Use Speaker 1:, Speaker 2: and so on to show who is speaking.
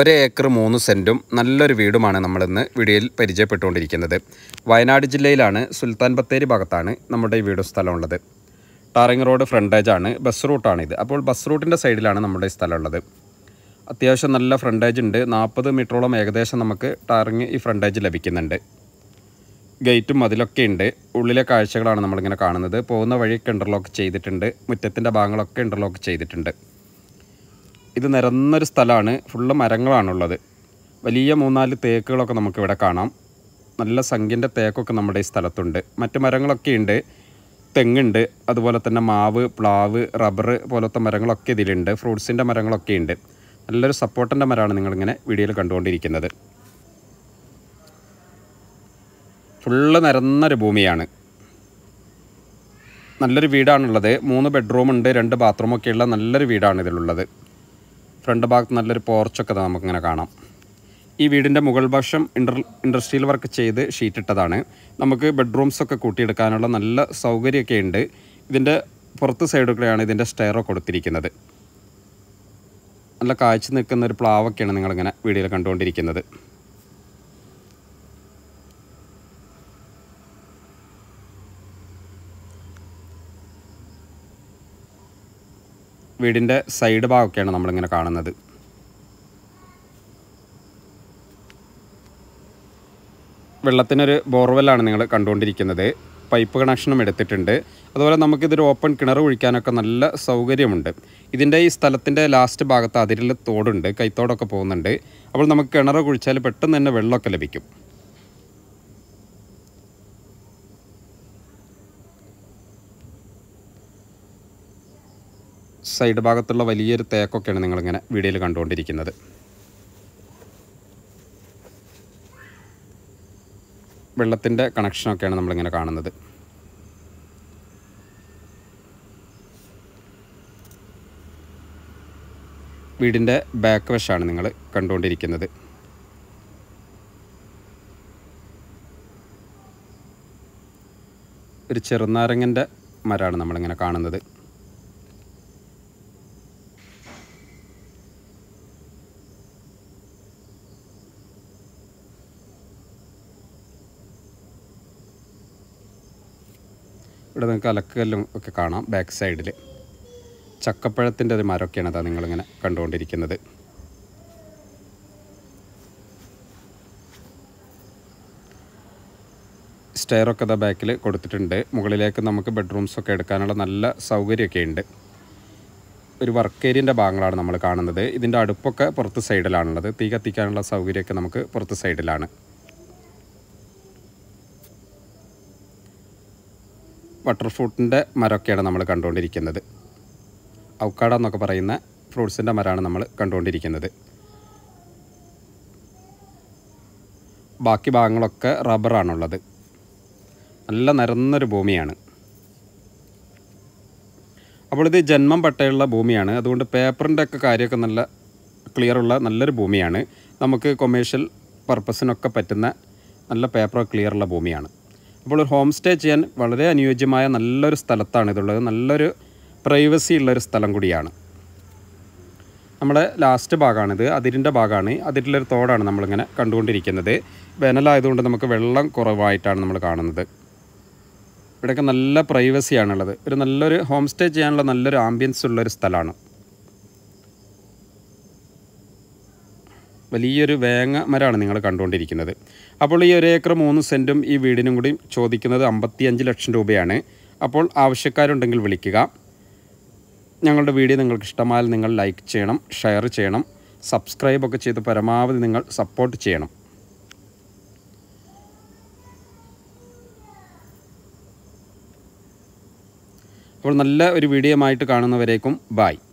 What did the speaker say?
Speaker 1: acre മൂന്ന് സെൻറ്റും നല്ലൊരു വീടുമാണ് നമ്മളിന്ന് വീഡിയോയിൽ പരിചയപ്പെട്ടുകൊണ്ടിരിക്കുന്നത് വയനാട് ജില്ലയിലാണ് സുൽത്താൻ ബത്തേരി ഭാഗത്താണ് നമ്മുടെ ഈ വീടും സ്ഥലമുള്ളത് ടാറിങ് റോഡ് ഫ്രണ്ടേജാണ് ബസ് റൂട്ടാണിത് അപ്പോൾ ബസ് റൂട്ടിൻ്റെ സൈഡിലാണ് നമ്മുടെ ഈ സ്ഥലമുള്ളത് അത്യാവശ്യം നല്ല ഫ്രണ്ടേജ് ഉണ്ട് നാൽപ്പത് മീറ്ററോളം ഏകദേശം നമുക്ക് ടാറിങ് ഈ ഫ്രണ്ടേജ് ലഭിക്കുന്നുണ്ട് ഗേറ്റും അതിലൊക്കെ ഉണ്ട് ഉള്ളിലെ കാഴ്ചകളാണ് നമ്മളിങ്ങനെ കാണുന്നത് പോകുന്ന വഴിയൊക്കെ ഇൻ്റർലോക്ക് ചെയ്തിട്ടുണ്ട് മുറ്റത്തിൻ്റെ ഭാഗങ്ങളൊക്കെ ഇൻ്റർലോക്ക് ചെയ്തിട്ടുണ്ട് ഇത് നിരന്നൊരു സ്ഥലമാണ് ഫുള്ള് മരങ്ങളാണുള്ളത് വലിയ മൂന്നാല് തേക്കുകളൊക്കെ നമുക്കിവിടെ കാണാം നല്ല സംഖ്യൻ്റെ തേക്കൊക്കെ നമ്മുടെ ഈ സ്ഥലത്തുണ്ട് മറ്റ് മരങ്ങളൊക്കെ ഉണ്ട് തെങ്ങുണ്ട് അതുപോലെ തന്നെ മാവ് പ്ലാവ് റബ്ബർ പോലത്തെ മരങ്ങളൊക്കെ ഇതിലുണ്ട് ഫ്രൂട്ട്സിൻ്റെ മരങ്ങളൊക്കെ ഉണ്ട് നല്ലൊരു സപ്പോർട്ടൻ്റെ മരമാണ് നിങ്ങളിങ്ങനെ വീഡിയോയിൽ കണ്ടുകൊണ്ടിരിക്കുന്നത് ഫുള്ള് നിരന്നൊരു ഭൂമിയാണ് നല്ലൊരു വീടാണുള്ളത് മൂന്ന് ബെഡ്റൂമുണ്ട് രണ്ട് ബാത്റൂമൊക്കെയുള്ള നല്ലൊരു വീടാണ് ഇതിലുള്ളത് ഫ്രണ്ട് ഭാഗത്ത് നല്ലൊരു പോർച്ചൊക്കെ നമുക്കിങ്ങനെ കാണാം ഈ വീടിൻ്റെ മുകൾ വശം ഇൻഡർ ഇൻഡസ്ട്രിയൽ വർക്ക് ചെയ്ത് ഷീറ്റിട്ടതാണ് നമുക്ക് ബെഡ്റൂംസൊക്കെ കൂട്ടിയെടുക്കാനുള്ള നല്ല സൗകര്യമൊക്കെ ഉണ്ട് ഇതിൻ്റെ പുറത്ത് സൈഡിൽ ഇതിൻ്റെ സ്റ്റെയറൊക്കെ കൊടുത്തിരിക്കുന്നത് നല്ല കാഴ്ച നിൽക്കുന്ന ഒരു പ്ലാവൊക്കെയാണ് നിങ്ങളിങ്ങനെ വീഡിയോയിൽ കണ്ടുകൊണ്ടിരിക്കുന്നത് വീടിൻ്റെ സൈഡ് ഭാഗമൊക്കെയാണ് നമ്മളിങ്ങനെ കാണുന്നത് വെള്ളത്തിനൊരു ബോർവെല്ലാണ് നിങ്ങൾ കണ്ടുകൊണ്ടിരിക്കുന്നത് പൈപ്പ് കണക്ഷനും എടുത്തിട്ടുണ്ട് അതുപോലെ നമുക്കിതൊരു ഓപ്പൺ കിണർ ഒഴിക്കാനൊക്കെ നല്ല സൗകര്യമുണ്ട് ഇതിൻ്റെ ഈ സ്ഥലത്തിൻ്റെ ലാസ്റ്റ് ഭാഗത്ത് അതിരിൽ തോടുണ്ട് കൈത്തോടൊക്കെ പോകുന്നുണ്ട് അപ്പോൾ നമുക്ക് കിണർ കുഴിച്ചാൽ പെട്ടെന്ന് തന്നെ വെള്ളമൊക്കെ ലഭിക്കും സൈഡ് ഭാഗത്തുള്ള വലിയൊരു തേക്കൊക്കെയാണ് നിങ്ങളിങ്ങനെ വീഡിയോയിൽ കണ്ടുകൊണ്ടിരിക്കുന്നത് വെള്ളത്തിൻ്റെ കണക്ഷനൊക്കെയാണ് നമ്മളിങ്ങനെ കാണുന്നത് വീടിൻ്റെ ബാക്ക് വശമാണ് നിങ്ങൾ കണ്ടുകൊണ്ടിരിക്കുന്നത് ഒരു ചെറുനാരങ്ങൻ്റെ മരമാണ് നമ്മളിങ്ങനെ കാണുന്നത് ഇവിടെ നിങ്ങൾക്ക് അലക്കല്ലും ഒക്കെ കാണാം ബാക്ക് സൈഡിൽ ചക്കപ്പഴത്തിൻ്റെ ഒരു മരമൊക്കെയാണ് അതാ നിങ്ങളിങ്ങനെ കണ്ടുകൊണ്ടിരിക്കുന്നത് സ്റ്റെയറൊക്കെ അതാ ബാക്കിൽ കൊടുത്തിട്ടുണ്ട് മുകളിലേക്ക് നമുക്ക് ബെഡ്റൂംസൊക്കെ എടുക്കാനുള്ള നല്ല സൗകര്യമൊക്കെ ഉണ്ട് ഒരു വർക്ക് ഏരിയൻ്റെ ഭാഗങ്ങളാണ് നമ്മൾ കാണുന്നത് ഇതിൻ്റെ അടുപ്പൊക്കെ പുറത്ത് സൈഡിലാണുള്ളത് തീ കത്തിക്കാനുള്ള സൗകര്യമൊക്കെ നമുക്ക് പുറത്ത് സൈഡിലാണ് ബട്ടർ ഫ്രൂട്ടിൻ്റെ മരമൊക്കെയാണ് നമ്മൾ കണ്ടുകൊണ്ടിരിക്കുന്നത് ഔക്കാട എന്നൊക്കെ പറയുന്ന ഫ്രൂട്ട്സിൻ്റെ മരമാണ് നമ്മൾ കണ്ടുകൊണ്ടിരിക്കുന്നത് ബാക്കി ഭാഗങ്ങളൊക്കെ റബ്ബറാണുള്ളത് നല്ല നിരന്നൊരു ഭൂമിയാണ് അപ്പോൾ ഇത് ജന്മം പട്ടയുള്ള ഭൂമിയാണ് അതുകൊണ്ട് പേപ്പറിൻ്റെ ഒക്കെ കാര്യമൊക്കെ നല്ല ക്ലിയറുള്ള നല്ലൊരു ഭൂമിയാണ് നമുക്ക് കൊമേഴ്ഷ്യൽ പർപ്പസിനൊക്കെ പറ്റുന്ന നല്ല പേപ്പറൊക്കെ ക്ലിയറുള്ള ഭൂമിയാണ് അപ്പോൾ ഒരു ഹോം സ്റ്റേ ചെയ്യാൻ വളരെ അനുയോജ്യമായ നല്ലൊരു സ്ഥലത്താണ് ഇതുള്ളത് നല്ലൊരു പ്രൈവസി ഉള്ളൊരു സ്ഥലം കൂടിയാണ് നമ്മുടെ ലാസ്റ്റ് ഭാഗമാണിത് അതിരിൻ്റെ ഭാഗമാണ് അതിരിലൊരു തോടാണ് നമ്മളിങ്ങനെ കണ്ടുകൊണ്ടിരിക്കുന്നത് വേനലായതുകൊണ്ട് നമുക്ക് വെള്ളം കുറവായിട്ടാണ് നമ്മൾ കാണുന്നത് ഇവിടെയൊക്കെ നല്ല പ്രൈവസിയാണുള്ളത് ഒരു നല്ലൊരു ഹോം സ്റ്റേ ചെയ്യാനുള്ള നല്ലൊരു ആംബിയൻസ് ഉള്ളൊരു സ്ഥലമാണ് വലിയൊരു വേങ്ങ മരമാണ് നിങ്ങൾ കണ്ടുകൊണ്ടിരിക്കുന്നത് അപ്പോൾ ഈ ഒരു ഏക്കർ മൂന്ന് സെൻറ്റും ഈ വീടിനും കൂടി ചോദിക്കുന്നത് അമ്പത്തിയഞ്ച് ലക്ഷം രൂപയാണ് അപ്പോൾ ആവശ്യക്കാരുണ്ടെങ്കിൽ വിളിക്കുക ഞങ്ങളുടെ വീഡിയോ നിങ്ങൾക്ക് ഇഷ്ടമായാൽ നിങ്ങൾ ലൈക്ക് ചെയ്യണം ഷെയർ ചെയ്യണം സബ്സ്ക്രൈബൊക്കെ ചെയ്ത് പരമാവധി നിങ്ങൾ സപ്പോർട്ട് ചെയ്യണം അപ്പോൾ നല്ല ഒരു വീഡിയോ ആയിട്ട് കാണുന്നവരേക്കും ബായ്